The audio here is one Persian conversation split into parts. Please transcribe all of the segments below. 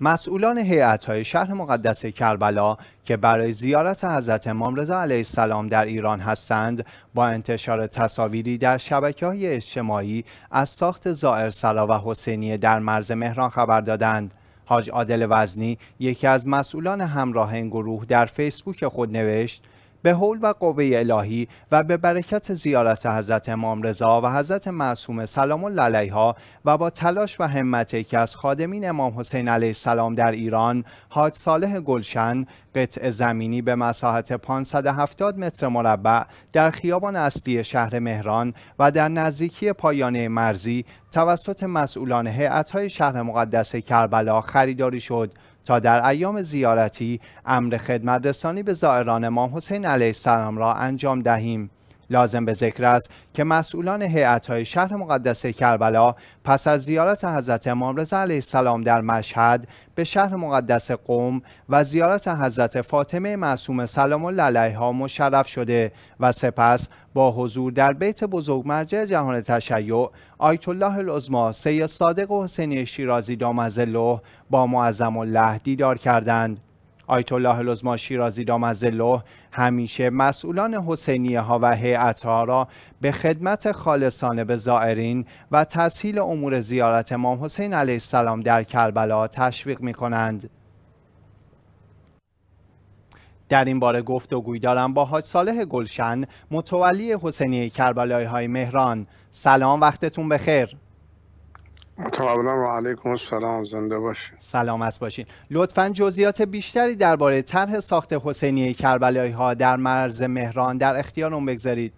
مسئولان های شهر مقدس کربلا که برای زیارت حضرت امام رضا علیه السلام در ایران هستند با انتشار تصاویری در شبکه های اجتماعی از ساخت زائر سلا و حسینیه در مرز مهران خبر دادند حاج عادل وزنی یکی از مسئولان همراه این گروه در فیسبوک خود نوشت به حول و قوه الهی و به برکت زیارت حضرت امام رضا و حضرت معصوم سلام الله ها و با تلاش و همت که از خادمین امام حسین علیه السلام در ایران حاج صالح گلشن قطع زمینی به مساحت 570 متر مربع در خیابان اصلی شهر مهران و در نزدیکی پایانه مرزی توسط مسئولان هیئت‌های شهر مقدس کربلا خریداری شد تا در ایام زیارتی امر خدمت رسانی به زائران امام حسین علیه السلام را انجام دهیم لازم به ذکر است که مسئولان هیئت‌های شهر مقدس کربلا پس از زیارت حضرت امام رضا علیه السلام در مشهد به شهر مقدس قوم و زیارت حضرت فاطمه معصوم سلام الله علیها مشرف شده و سپس با حضور در بیت بزرگ مرجع جهان تشیع آیت الله العظما سید صادق و حسینی شیرازی دامزله با معظم الله دیدار کردند آیت الله لزما شیرازی دامزلو همیشه مسئولان حسینیه ها و هیئت ها را به خدمت خالصانه به زائرین و تسهیل امور زیارت امام حسین علیه السلام در کربلا تشویق می کنند. در این باره گفت و دارم با حاج صالح گلشن متولی حسینی کربلای های مهران سلام وقتتون بخیر متقابلا و علیکم السلام زنده باشین سلامت باشین لطفا جزئیات بیشتری درباره طرح ساخت حسینی کربلایی ها در مرز مهران در اون بگذارید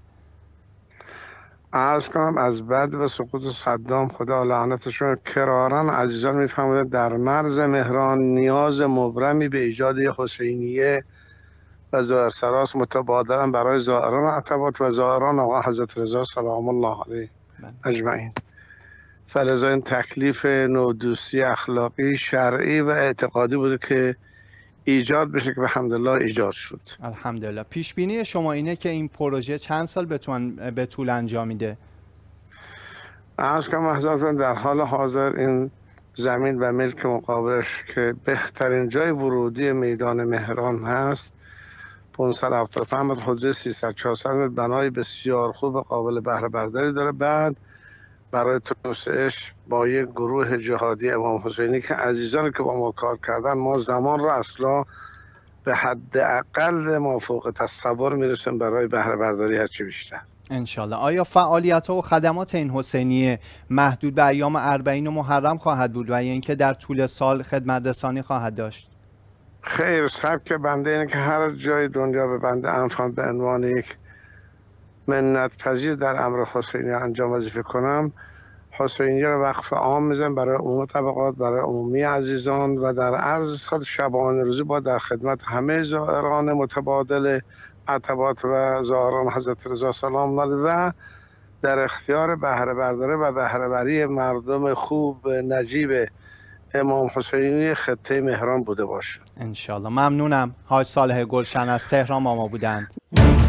از کنم از بد و سقوط صدام خدا لعنتشون کرارن عزیزان میفهمده در مرز مهران نیاز مبرمی به ایجاد حسینیه و سراس متبادرن برای زائران عتبات و زائران آقا حضرت رضا سلام الله علیه بله. اجمعین این تکلیف نودوستی اخلاقی شرعی و اعتقادی بوده که ایجاد بشه که حمدالله ایجاد شد الحمدلله پیش بینی شما اینه که این پروژه چند سال به طول انجام میده از کنم در حال حاضر این زمین و ملک مقابلش که بهترین جای ورودی میدان مهران هست 575 متر حدود 300 400 بنای بسیار خوب و قابل بهره برداری داره بعد برای توسعهش با یک گروه جهادی امام حسینی که عزیزان که با ما کار کردن ما زمان را اصلا به حد اقل ما فوق تصور میرسیم برای بهره برداری هرچی بیشتر انشالله آیا فعالیت ها و خدمات این حسینی محدود به ایام اربعین و محرم خواهد بود و اینکه در طول سال خدمت رسانی خواهد داشت خیر سبک بنده اینه که هر جای دنیا به بنده انفان به عنوان یک منت پذیر در امر حسینی انجام وظیفه کنم حسینی وقف عام میزن برای عموم طبقات برای عمومی عزیزان و در عرض شبان روزی با در خدمت همه زائران متبادل عطبات و زائران حضرت رضا سلام و در اختیار بهره برداره و بری مردم خوب نجیب امام حسینی خطه مهران بوده باشه انشالله ممنونم های صالح گلشن از تهران ما بودند